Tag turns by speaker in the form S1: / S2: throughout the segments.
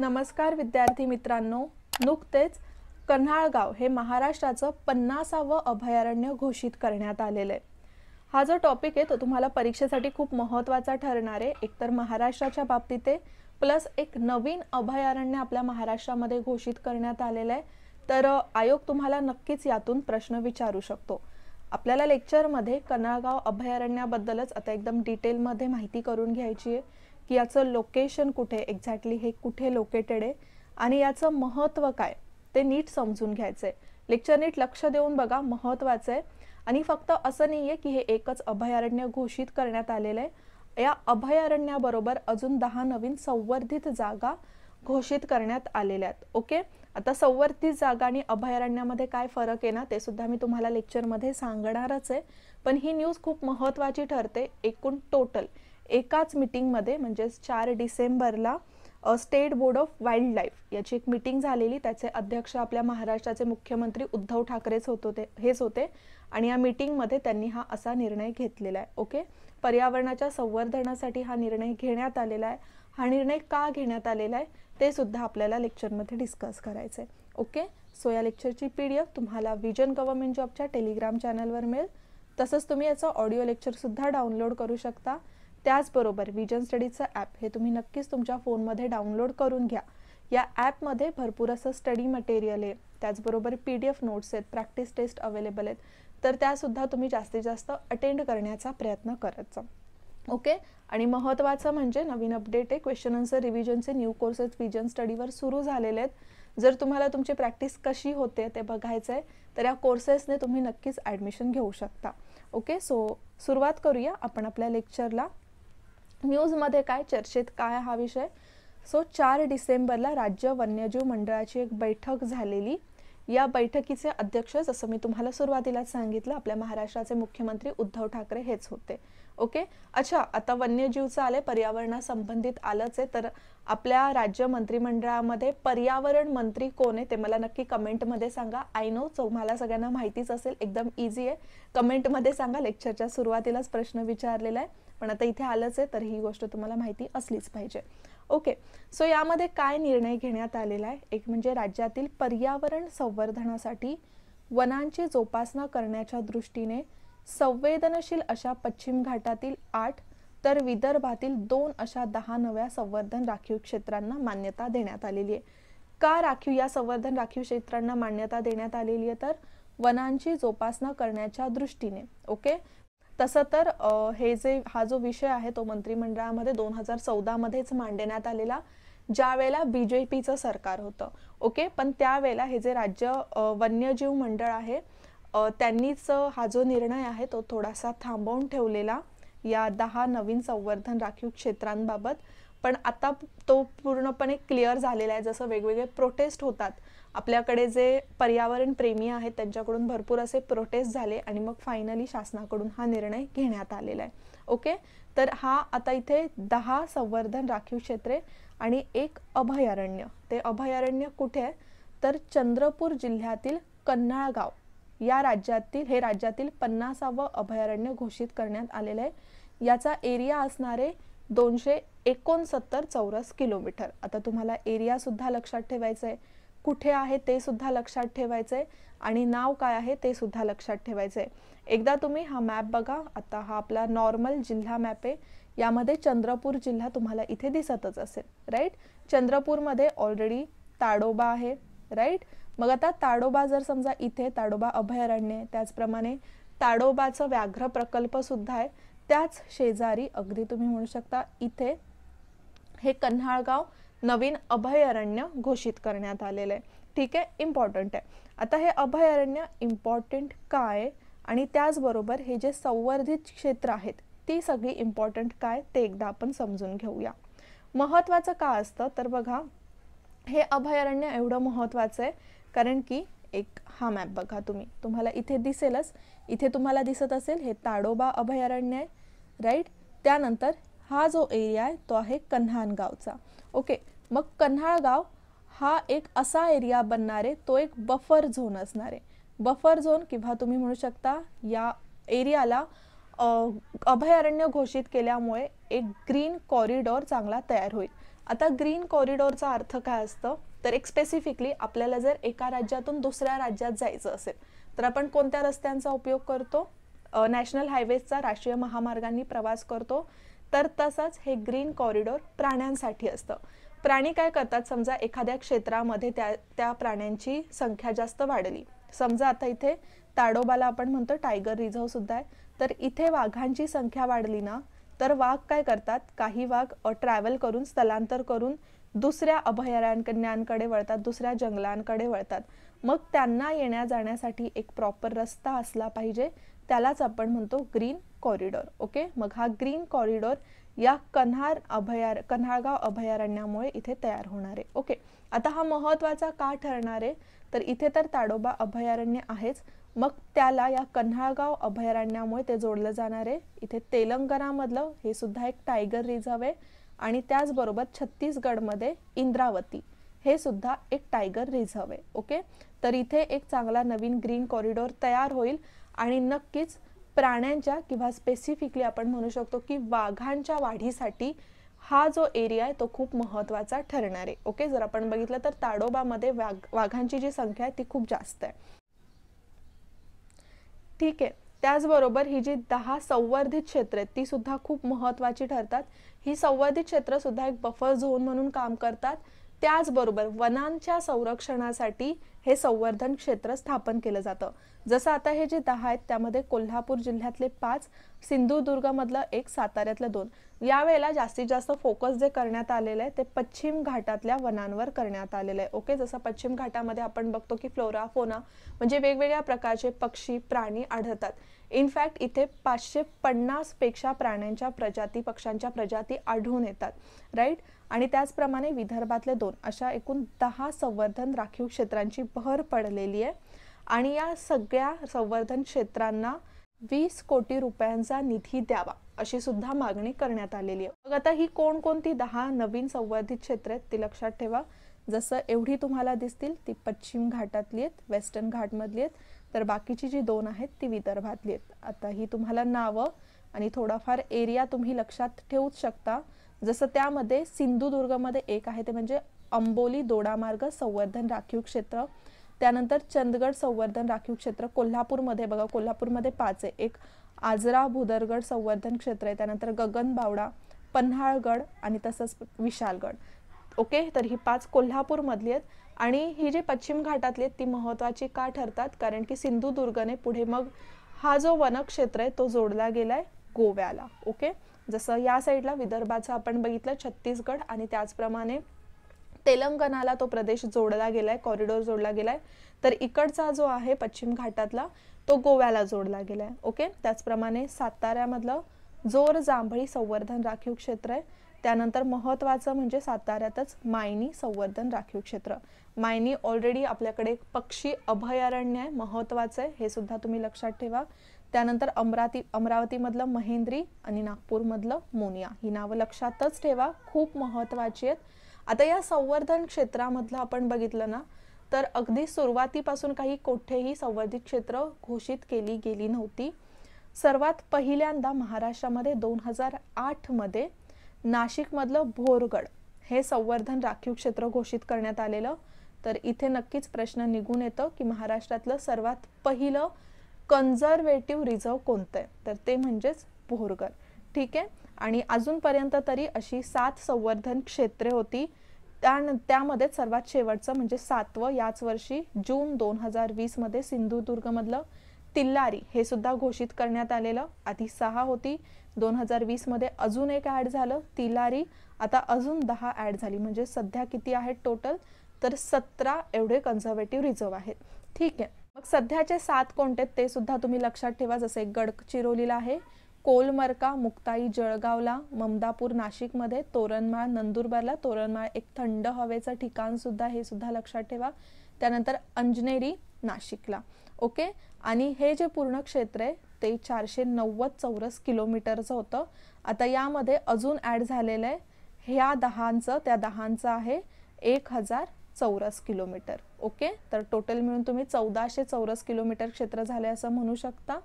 S1: नमस्कार विद्यार्थी मित्रांनो नुकतेच कन्हाळगाव हे महाराष्ट्राचं पन्नासावं अभयारण्य घोषित करण्यात आलेलं आहे हा जो टॉपिक आहे तो तुम्हाला परीक्षेसाठी खूप महत्त्वाचा ठरणार आहे एकतर महाराष्ट्राच्या बाबतीत आहे प्लस एक नवीन अभयारण्य आपल्या महाराष्ट्रामध्ये घोषित करण्यात आलेलं आहे तर आयोग तुम्हाला नक्कीच यातून प्रश्न विचारू शकतो आपल्याला लेक्चरमध्ये कन्हाळगाव अभयारण्याबद्दलच आता एकदम डिटेलमध्ये माहिती करून घ्यायची आहे की याचं लोकेशन कुठे एक्झॅक्टली हे कुठे लोकेटेड आहे आणि याचं महत्त्व काय ते नीट समजून घ्यायचं आहे लेक्चर नीट लक्ष देऊन बघा महत्त्वाचं आहे आणि फक्त असं नाही आहे की हे एकच अभयारण्य घोषित करण्यात आलेलं आहे या अभयारण्याबरोबर अजून दहा नवीन संवर्धित जागा घोषित करण्यात आलेल्या आहेत ओके आता संवर्धित जागा आणि अभयारण्यामध्ये काय फरक आहे ना ते सुद्धा मी तुम्हाला लेक्चरमध्ये सांगणारच आहे पण ही न्यूज खूप महत्त्वाची ठरते एकूण टोटल एकाच मिटिंगमध्ये म्हणजेच चार डिसेंबरला state board of wildlife याची एक मिटिंग झालेली त्याचे अध्यक्ष आपल्या महाराष्ट्राचे मुख्यमंत्री उद्धव ठाकरेच होत होते हेच होते आणि या मिटिंगमध्ये त्यांनी हा असा निर्णय घेतलेला आहे ओके पर्यावरणाच्या संवर्धनासाठी हा निर्णय घेण्यात आलेला आहे हा निर्णय का घेण्यात आलेला आहे ते सुद्धा आपल्याला लेक्चरमध्ये डिस्कस करायचं आहे ओके सो या लेक्चरची पी डी एफ तुम्हाला विजन गव्हर्नमेंट जॉबच्या टेलिग्राम चॅनलवर मिळेल तसंच तुम्ही याचं ऑडिओ लेक्चरसुद्धा डाउनलोड करू शकता त्याचबरोबर विजन स्टडीचं ॲप हे तुम्ही नक्कीच तुमच्या फोनमध्ये डाउनलोड करून घ्या या ॲपमध्ये भरपूर असं स्टडी मटेरियल आहे त्याचबरोबर पी डी एफ नोट्स आहेत प्रॅक्टिस टेस्ट अवेलेबल आहेत तर त्यासुद्धा तुम्ही जास्तीत जास्त अटेंड करण्याचा प्रयत्न करत जा ओके आणि महत्त्वाचं म्हणजे नवीन अपडेट आहे क्वेश्चन आन्सर रिव्हिजनचे न्यू कोर्सेस विजन स्टडीवर सुरू झालेले आहेत जर तुम्हाला तुमची प्रॅक्टिस कशी होते ते बघायचं आहे तर या कोर्सेसने तुम्ही नक्कीच ॲडमिशन घेऊ शकता ओके सो सुरुवात करूया आपण आपल्या लेक्चरला न्यूजमध्ये काय चर्चेत काय हा विषय सो चार डिसेंबरला राज्य वन्यजीव मंडळाची एक बैठक झालेली या बैठकीचे अध्यक्ष जसं मी तुम्हाला सुरुवातीला सांगितलं आपल्या महाराष्ट्राचे मुख्यमंत्री उद्धव ठाकरे हेच होते ओके अच्छा आता वन्यजीवचं आले पर्यावरणा संबंधित आलंच आहे तर आपल्या राज्य मंत्रिमंडळामध्ये पर्यावरण मंत्री कोण आहे ते मला नक्की कमेंटमध्ये सांगा आय नो तुम्हाला सगळ्यांना माहितीच असेल एकदम इझी आहे कमेंटमध्ये सांगा लेक्चरच्या सुरुवातीलाच प्रश्न विचारलेला आहे पण आता इथे आलंच आहे तर ही गोष्ट तुम्हाला माहिती असलीच पाहिजे ओके सो यामध्ये काय निर्णय घेण्यात आलेला आहे एक म्हणजे राज्यातील पर्यावरण संवर्धनासाठी वनांची जोपासना करण्याच्या दृष्टीने संवेदनशील अशा पश्चिम घाटातील आठ तर विदर्भातील दोन अशा दहा नव्या संवर्धन राखीव क्षेत्रांना मान्यता देण्यात आलेली आहे का राखीव या संवर्धन राखीव क्षेत्रांना मान्यता देण्यात आलेली आहे तर वनांची जोपासना करण्याच्या दृष्टीने ओके तसं तर हे जे हा जो विषय आहे तो मंत्रिमंडळामध्ये दोन हजार चौदामध्येच मांडण्यात आलेला ज्या वेळेला बी जे सरकार होतं ओके पण त्यावेळेला हे जे राज्य वन्यजीव मंडळ आहे त्यांनीच हा जो निर्णय आहे तो थोडासा थांबवून ठेवलेला या दहा नवीन संवर्धन राखीव क्षेत्रांबाबत पण आता तो पूर्णपणे क्लिअर झालेला आहे जसं वेगवेगळे प्रोटेस्ट होतात आपल्याकडे जे पर्यावरण प्रेमी आहेत त्यांच्याकडून भरपूर असे प्रोटेस्ट झाले आणि मग फायनली शासनाकडून हा निर्णय घेण्यात आलेला आहे ओके तर हा आता इथे दहा संवर्धन राखीव क्षेत्रे आणि एक अभयारण्य ते अभयारण्य कुठे आहे तर चंद्रपूर जिल्ह्यातील कन्नाळगाव या राज्यातील हे राज्यातील पन्नासावं अभयारण्य घोषित करण्यात आलेलं आहे याचा एरिया असणारे दोनशे एकोणसत्तर चौरस किलोमीटर आता तुम्हाला एरिया सुद्धा लक्षात ठेवायचं आहे कुठे आहे ते सुद्धा लक्षात ठेवायचं आहे आणि नाव काय आहे ते सुद्धा लक्षात ठेवायचं आहे एकदा तुम्ही हा मॅप बघा आता हा आपला नॉर्मल जिल्हा मॅप आहे यामध्ये चंद्रपूर जिल्हा तुम्हाला इथे दिसतच असेल राईट चंद्रपूरमध्ये ऑलरेडी ताडोबा आहे राईट मग आता ताडोबा जर समजा इथे ताडोबा अभयारण्य त्याचप्रमाणे ताडोबाचं व्याघ्र प्रकल्पसुद्धा आहे त्याच शेजारी अगदी तुम्ही म्हणू शकता इथे हे कन्हाळगाव नवीन अभयारण्य घोषित करण्यात आलेलं आहे ठीक आहे इम्पॉर्टंट आहे आता हे अभयारण्य इम्पॉर्टंट काय आणि त्याचबरोबर हे जे संवर्धित क्षेत्र आहेत ती सगळी इम्पॉर्टंट काय ते एकदा आपण समजून घेऊया महत्त्वाचं का असतं तर बघा हे अभयारण्य एवढं महत्त्वाचं आहे कारण की एक हा मॅप बघा तुम्ही तुम्हाला इथे दिसेलच इथे तुम्हाला दिसत असेल हे ताडोबा अभयारण्य आहे राईट त्यानंतर हा जो एरिया आहे तो आहे कन्हान गावचा ओके मग कन्हाळगाव हा एक असा एरिया बनणार आहे तो एक बफर झोन असणार आहे बफर झोन किंवा तुम्ही म्हणू शकता या एरियाला अभयारण्य घोषित केल्यामुळे एक ग्रीन कॉरिडॉर चांगला तयार होईल आता ग्रीन कॉरिडॉरचा अर्थ काय असतं तर एक स्पेसिफिकली आपल्याला जर एका राज्यातून दुसऱ्या राज्यात जायचं असेल तर आपण कोणत्या रस्त्यांचा उपयोग करतो नॅशनल हायवेजचा राष्ट्रीय महामार्गांनी प्रवास करतो तर तसंच हे ग्रीन कॉरिडॉर प्राण्यांसाठी असतं प्राणी काय करतात समजा एखाद्या क्षेत्रामध्ये त्या त्या प्राण्यांची संख्या जास्त वाढली समजा आता इथे ताडोबाला आपण म्हणतो टायगर रिझर्व सुद्धा आहे तर इथे वाघांची संख्या वाढली ना तर वाघ काय करतात काही वाघ ट्रॅव्हल करून स्थलांतर करून दुसऱ्या अभयारण्यांकडे वळतात दुसऱ्या जंगलांकडे वळतात मग त्यांना येण्या जाण्यासाठी एक प्रॉपर रस्ता असला पाहिजे त्यालाच आपण म्हणतो ग्रीन कॉरिडॉर ओके मग हा ग्रीन कॉरिडॉर या कन्हार अभयार कन्हाळगाव अभयारण्यामुळे इथे तयार होणार आहे ओके आता हा महत्वाचा का ठरणार आहे तर इथे तर ताडोबा अभयारण्य आहेच मग त्याला या कन्हाळगाव अभयारण्यामुळे ते जोडलं जाणार आहे इथे तेलंगणामधलं हे सुद्धा एक टायगर रिझर्व आहे आणि त्याचबरोबर छत्तीसगडमध्ये इंद्रावती हे सुद्धा एक टायगर रिझर्व आहे ओके तर इथे एक चांगला नवीन ग्रीन कॉरिडॉर तयार होईल आणि नक्कीच प्राण्यांच्या किंवा स्पेसिफिकली आपण म्हणू शकतो की वाघांच्या वाढीसाठी हा जो एरिया आहे तो खूप महत्वाचा ठरणार आहे ओके जर आपण बघितलं तर ताडोबामध्ये वाघ वाघांची जी संख्या आहे ती खूप जास्त आहे ठीक आहे त्याचबरोबर ही जी दहा संवर्धित क्षेत्र आहेत ती सुद्धा खूप महत्वाची ठरतात ही संवादित क्षेत्र सुद्धा एक बफर झोन म्हणून काम करतात त्याचबरोबर वनांच्या संरक्षणासाठी हे संवर्धन क्षेत्र स्थापन केलं जातं जसं आता हे जे दहा आहेत त्यामध्ये कोल्हापूर जिल्ह्यातले पाच सिंधुदुर्गमधलं एक साताऱ्यातलं दोन यावेळेला जास्तीत जास्त फोकस जे करण्यात आलेलं आहे ते पश्चिम घाटातल्या वनांवर करण्यात आलेलं आहे ओके जसं पश्चिम घाटामध्ये आपण बघतो की फ्लोरा फोना म्हणजे वेगवेगळ्या प्रकारचे पक्षी प्राणी आढळतात इनफॅक्ट इथे पाचशे पन्नासपेक्षा प्राण्यांच्या प्रजाती पक्ष्यांच्या प्रजाती आढळून येतात राईट आणि त्याचप्रमाणे विदर्भातले दोन अशा एकूण दहा संवर्धन राखीव क्षेत्रांची भर पडलेली आहे आणि या सगळ्या संवर्धन क्षेत्रांना वीस कोटी रुपयांचा निधी द्यावा अशी सुद्धा मागणी करण्यात आलेली आहे मग आता ही कोणकोणती दहा नवीन संवर्धित क्षेत्र आहेत ती लक्षात ठेवा जसं एवढी तुम्हाला दिसतील ती पश्चिम घाटातली आहेत वेस्टर्न घाटमधली आहेत तर बाकीची जी दोन आहेत ती विदर्भातली आहेत आता ही तुम्हाला नावं आणि थोडाफार एरिया तुम्ही लक्षात ठेवूच शकता जसं त्यामध्ये सिंधुदुर्गमध्ये एक आहे ते म्हणजे अंबोली दोडामार्ग संवर्धन राखीव क्षेत्र त्यानंतर चंदगड संवर्धन राखीव क्षेत्र कोल्हापूरमध्ये बघा कोल्हापूरमध्ये पाच आहे एक आजरा भुदरगड संवर्धन क्षेत्र आहे त्यानंतर गगनबावडा पन्हाळगड आणि तसंच विशालगड ओके तर ही पाच कोल्हापूरमधली आहेत आणि ही जी पश्चिम घाटातली आहेत ती महत्त्वाची का ठरतात कारण की सिंधुदुर्गने पुढे मग हा जो वनक्षेत्र आहे तो जोडला गेला आहे गोव्याला ओके जसं या साईडला विदर्भाचं आपण बघितलं छत्तीसगड आणि त्याचप्रमाणे तेलंगणाला तो प्रदेश जोडला गेलाय कॉरिडॉर जोडला गेलाय तर इकडचा जो आहे पश्चिम घाटातला तो गोव्याला जोडला गेलाय ओके त्याचप्रमाणे साताऱ्यामधलं जोर जांभळी संवर्धन राखीव क्षेत्र आहे त्यानंतर महत्त्वाचं म्हणजे साताऱ्यातच मायनी संवर्धन राखीव क्षेत्र मायनी ऑलरेडी आपल्याकडे पक्षी अभयारण्य आहे महत्त्वाचं आहे हे सुद्धा तुम्ही लक्षात ठेवा त्यानंतर अमरावती अमरावतीमधलं महेंद्री आणि नागपूरमधलं मोनिया ही नावं लक्षातच ठेवा खूप महत्त्वाची आहेत आता या संवर्धन क्षेत्रामधलं आपण बघितलं ना तर अगदी सुरुवातीपासून काही कोठेही संवर्धित क्षेत्र घोषित केली गेली नव्हती सर्वात पहिल्यांदा महाराष्ट्रामध्ये दोन हजार आठमध्ये नाशिकमधलं भोरगड हे संवर्धन राखीव क्षेत्र घोषित करण्यात आलेलं तर इथे नक्कीच प्रश्न निघून येतो की महाराष्ट्रातलं सर्वात पहिलं कन्झर्वेटिव्ह रिझर्व कोणतं आहे तर ते म्हणजेच भोरगर ठीक आहे आणि अजूनपर्यंत तरी अशी सात संवर्धन क्षेत्रे होती त्या त्यामध्ये सर्वात शेवटचं म्हणजे सातवं याच वर्षी जून दोन हजार वीसमध्ये सिंधुदुर्गमधलं तिल्लारी हे सुद्धा घोषित करण्यात आलेलं आधी सहा होती दोन हजार वीसमध्ये अजून एक ॲड झालं तिल्लारी आता अजून दहा ॲड झाली म्हणजे सध्या किती आहेत टोटल तर सतरा एवढे कन्झर्वेटिव्ह रिझर्व आहेत ठीक आहे मग सध्याचे सात कोणते ते सुद्धा तुम्ही लक्षात ठेवा जसे गडचिरोलीला आहे कोलमरका मुक्ताई जळगावला ममदापूर नाशिकमध्ये तोरणमाळ नंदुरबारला तोरणमाळ एक थंड हवेचं ठिकाण सुद्धा हे सुद्धा लक्षात ठेवा त्यानंतर अंजनेरी नाशिकला ओके आणि हे जे पूर्ण क्षेत्र आहे ते चारशे नव्वद चौरस किलोमीटरचं होतं आता यामध्ये अजून ॲड झालेलं आहे ह्या दहांचं त्या दहांचं आहे एक हजार चौरस किलोमीटर ओके तर टोटल मिळून तुम्ही चौदाशे चौरस किलोमीटर क्षेत्र झाले असं म्हणू शकता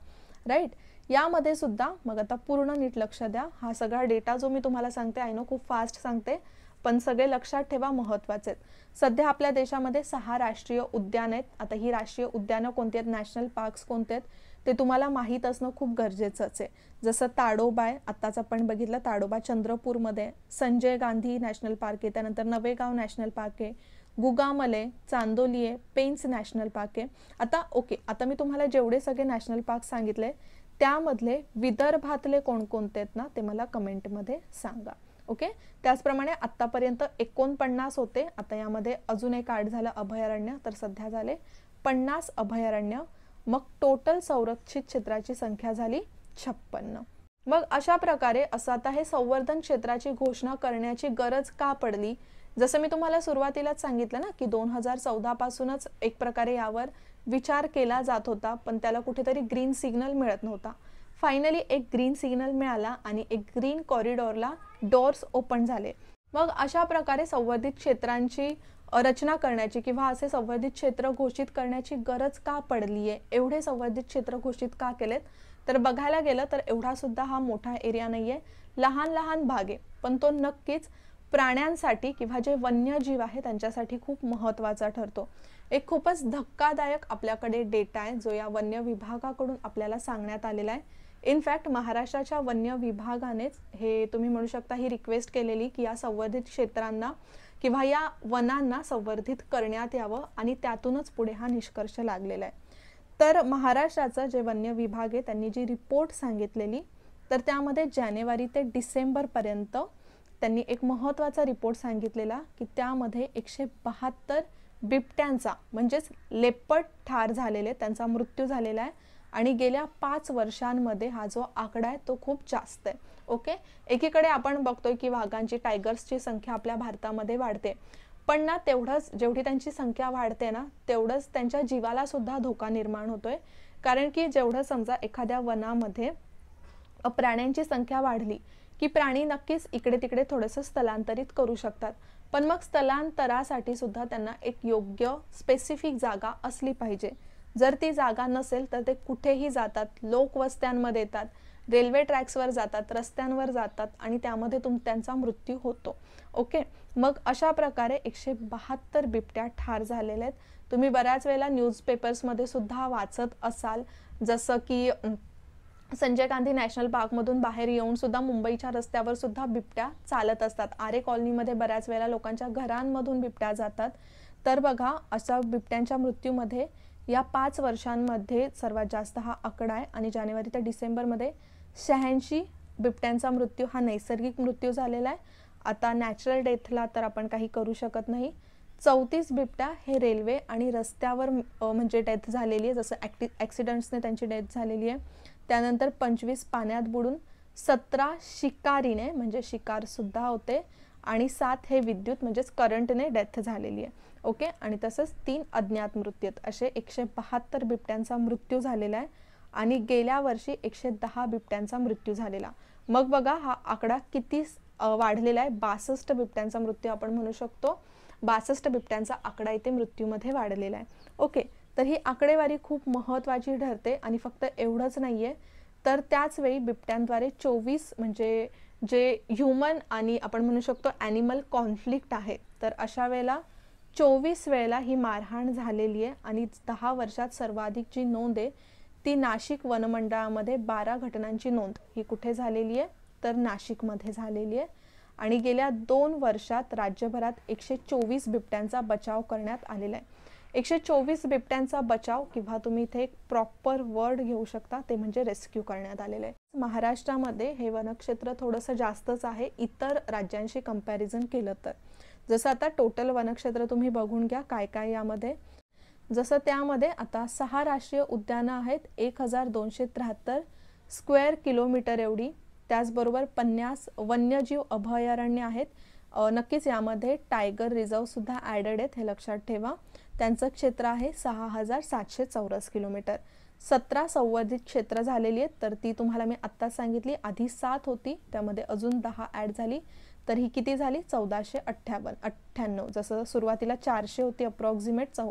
S1: राईट यामध्ये सुद्धा मग आता पूर्ण नीट लक्ष द्या हा सगळा डेटा जो मी तुम्हाला सांगते आय नो खूप फास्ट सांगते पण सगळे लक्षात ठेवा महत्वाचे आहेत सध्या आपल्या देशामध्ये सहा राष्ट्रीय उद्यान आहेत आता ही राष्ट्रीय उद्यानं कोणती आहेत नॅशनल पार्क्स कोणते आहेत ते तुम्हाला माहीत असणं खूप गरजेचंच आहे जसं ताडोबा आहे आत्ताच आपण बघितलं ताडोबा चंद्रपूरमध्ये संजय गांधी नॅशनल पार्क आहे त्यानंतर नवेगाव नॅशनल पार्क आहे गुगामले चांदोलीये पेन्स नॅशनल पार्क आहे आता ओके आता मी तुम्हाला जेवढे सगळे नॅशनल पार्क सांगितले त्यामधले विदर्भातले कोणकोणते आहेत ना ते मला कमेंटमध्ये सांगा ओके त्याचप्रमाणे आत्तापर्यंत एकोणपन्नास होते आता यामध्ये अजून एक आठ झालं अभयारण्य तर सध्या झाले पन्नास अभयारण्य मग टोटल संरक्षित क्षेत्राची संख्या झाली छप्पन्न मग अशा प्रकारे असं आता हे संवर्धन क्षेत्राची घोषणा करण्याची गरज का पडली जसं मी तुम्हाला सुरुवातीलाच सांगितलं ना की दोन हजार चौदा पासूनच एक प्रकारे यावर विचार केला जात होता पण त्याला कुठेतरी ग्रीन सिग्नल मिळत नव्हता फायनली एक ग्रीन सिग्नल मिळाला आणि एक ग्रीन कॉरिडॉरला डोर्स ओपन झाले मग अशा प्रकारे संवर्धित क्षेत्रांची रचना करण्याची किंवा असे संवर्धित क्षेत्र घोषित करण्याची गरज का पडली आहे एवढे संवर्धित क्षेत्र घोषित का केलेत तर बघायला गेलं तर एवढा सुद्धा हा मोठा एरिया नाही लहान लहान भाग आहे पण तो नक्कीच प्राण्यांसाठी किंवा जे वन्यजीव आहे त्यांच्यासाठी खूप महत्त्वाचा ठरतो एक खूपच धक्कादायक आपल्याकडे डेटा आहे जो या वन्य विभागाकडून आपल्याला सांगण्यात आलेला आहे इनफॅक्ट महाराष्ट्राच्या वन्य विभागानेच हे तुम्ही म्हणू शकता ही रिक्वेस्ट केलेली की या संवर्धित क्षेत्रांना किंवा या वनांना संवर्धित करण्यात यावं आणि त्यातूनच पुढे हा निष्कर्ष लागलेला आहे तर महाराष्ट्राचं जे वन्य विभाग आहे त्यांनी जी रिपोर्ट सांगितलेली तर त्यामध्ये जानेवारी ते डिसेंबरपर्यंत त्यांनी एक महत्त्वाचा रिपोर्ट सांगितलेला की त्यामध्ये एकशे बहात्तर बिबट्यांचा म्हणजेच लेपट ठार झालेले त्यांचा मृत्यू झालेला आहे आणि गेल्या पाच वर्षांमध्ये हा जो आकडा आहे तो खूप जास्त आहे ओके एकीकडे आपण बघतोय की वाघांची टायगर्सची संख्या आपल्या भारतामध्ये वाढते पण ना तेवढंच जेवढी त्यांची संख्या वाढते ना तेवढंच त्यांच्या जीवाला सुद्धा धोका निर्माण होतोय कारण की जेवढं समजा एखाद्या वनामध्ये प्राण्यांची संख्या वाढली की प्राणी नक्कीच इकडे तिकडे थोडंसं स्थलांतरित करू शकतात पण मग स्थलांतरासाठी सुद्धा त्यांना एक योग्य स्पेसिफिक जागा असली पाहिजे जर ती जागा नसेल तर ते कुठेही जातात लोकवस्त्यांमध्ये येतात रेल्वे ट्रॅक्सवर जातात रस्त्यांवर जातात आणि त्यामध्ये तुम त्यांचा मृत्यू होतो ओके मग अशा प्रकारे एकशे बहात्तर बिबट्या ठार झालेल्या आहेत तुम्ही बऱ्याच वेळेला न्यूजपेपर्समध्ये सुद्धा वाचत असाल जसं की संजय गांधी नॅशनल पार्कमधून बाहेर येऊन सुद्धा मुंबईच्या रस्त्यावर सुद्धा बिबट्या चालत असतात आरे कॉलनीमध्ये बऱ्याच वेळा लोकांच्या घरांमधून बिबट्या जातात तर बघा असा बिबट्यांच्या मृत्यूमध्ये या पाच वर्षांमध्ये सर्वात जास्त हा आकडा आहे आणि जानेवारी ते डिसेंबरमध्ये शहाऐंशी बिबट्यांचा मृत्यू हा नैसर्गिक मृत्यू झालेला आहे आता नॅचरल डेथला तर आपण काही करू शकत नाही चौतीस बिबट्या हे रेल्वे आणि रस्त्यावर म्हणजे डेथ झालेली आहे जसं ॲक्टि ॲक्सिडंट्सने त्यांची डेथ झालेली आहे त्यानंतर पंचवीस पाण्यात बुडून सतरा शिकारीने म्हणजे शिकारसुद्धा होते आणि सात हे विद्युत म्हणजेच करंटने डेथ झालेली आहे ओके आणि तसंच तीन अज्ञात मृत्यूत असे एकशे बहात्तर बिबट्यांचा मृत्यू झालेला आहे आणि गेल्या वर्षी एकशे दहा बिबट्यांचा मृत्यू झालेला मग बघा हा आकडा किती वाढलेला आहे बासष्ट बिबट्यांचा मृत्यू आपण म्हणू शकतो बासष्ट बिबट्यांचा आकडा इथे मृत्यूमध्ये वाढलेला आहे ओके तर ही आकडेवारी खूप महत्त्वाची ठरते आणि फक्त एवढंच नाही आहे तर त्याचवेळी बिबट्यांद्वारे चोवीस म्हणजे जे ह्युमन आणि आपण म्हणू शकतो ॲनिमल कॉन्फ्लिक्ट आहे तर अशा वेळेला चोवीस वेळेला ही मारहाण झालेली आहे आणि दहा वर्षात सर्वाधिक जी नोंद आहे ती नाशिक वनमंडळामध्ये बारा घटनांची नोंद ही कुठे झालेली आहे तर नाशिकमध्ये झालेली आहे आणि गेल्या दोन वर्षात राज्यभरात एकशे चोवीस बिबट्यांचा बचाव करण्यात आलेला आहे एकशे चोवीस बिबट्यांचा बचाव किंवा तुम्ही इथे एक प्रॉपर वर्ड घेऊ शकता ते म्हणजे रेस्क्यू करण्यात आलेले आहे महाराष्ट्रामध्ये हे वनक्षेत्र थोडंसं जास्तच आहे इतर राज्यांशी कम्पॅरिझन केलं तर जसं आता टोटल वनक्षेत्र तुम्ही बघून घ्या काय काय यामध्ये जसं त्यामध्ये आता सहा राष्ट्रीय उद्यानं आहेत एक हजार दोनशे त्र्याहत्तर स्क्वेअर किलोमीटर एवढी त्याचबरोबर पन्नास वन्यजीव अभयारण्य आहेत नक्कीच यामध्ये टायगर सुद्धा ॲडेड आहेत हे लक्षात ठेवा त्यांचं क्षेत्र आहे सहा हजार सातशे चौरस किलोमीटर सतरा संवर्धित क्षेत्र झालेली आहेत तर ती तुम्हाला मी आत्ता सांगितली आधी सात होती त्यामध्ये अजून दहा ॲड झाली तर ही किती झाली चौदाशे अठ्ठ्यावन्न अठ्ठ्याण्णव जसं सुरुवातीला चारशे होती अप्रॉक्सिमेट चौ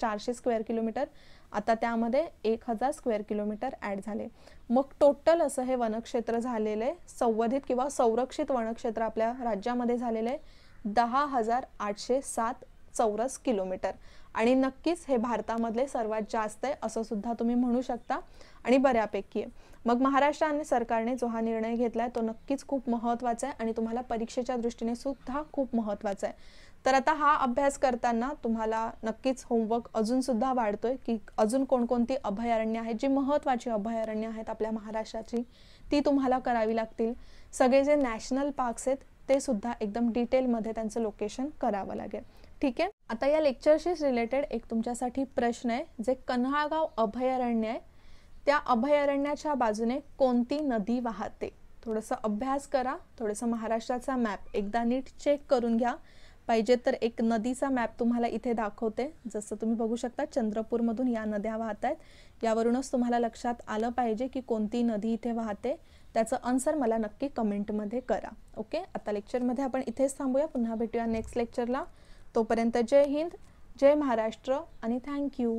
S1: चारशे स्क्वेअर किलोमीटर आता त्यामध्ये एक हजार स्क्वेअर किलोमीटर ॲड झाले मग टोटल असं हे वनक्षेत्र झालेलं आहे संवर्धित किंवा संरक्षित वनक्षेत्र आपल्या राज्यामध्ये झालेलं आहे दहा हजार आठशे सात चौरस किलोमीटर आणि नक्कीच हे भारतामधले सर्वात जास्त आहे असं सुद्धा तुम्ही म्हणू शकता आणि बऱ्यापैकी आहे मग महाराष्ट्र आणि सरकारने जो हा निर्णय घेतला आहे तो नक्कीच खूप महत्त्वाचा आहे आणि तुम्हाला परीक्षेच्या दृष्टीने सुद्धा खूप महत्त्वाचा आहे तर आता हा अभ्यास करताना तुम्हाला नक्कीच होमवर्क अजून सुद्धा वाढतोय की अजून कोणकोणती अभयारण्य आहेत जी महत्त्वाची अभयारण्य आहेत आपल्या महाराष्ट्राची ती तुम्हाला करावी लागतील सगळे जे नॅशनल पार्क्स आहेत ते सुद्धा एकदम डिटेलमध्ये त्यांचं लोकेशन करावं लागेल ठीक आहे आता या लेक्चरशीच रिलेटेड एक तुमच्यासाठी प्रश्न आहे जे कन्हाळगाव अभयारण्य आहे त्या अभयारण्याच्या बाजूने कोणती नदी वाहते थोडंसं अभ्यास करा थोडंसं महाराष्ट्राचा मॅप एकदा नीट चेक करून घ्या पाहिजे तर एक नदीचा मॅप तुम्हाला इथे दाखवते जसं तुम्ही बघू शकता चंद्रपूरमधून या नद्या वाहत आहेत यावरूनच तुम्हाला लक्षात आलं पाहिजे की कोणती नदी इथे वाहते त्याचं आन्सर मला नक्की कमेंटमध्ये करा ओके आता लेक्चरमध्ये आपण इथेच थांबूया पुन्हा भेटूया नेक्स्ट लेक्चरला तोपर्यंत जय हिंद जय महाराष्ट्र आणि थँक्यू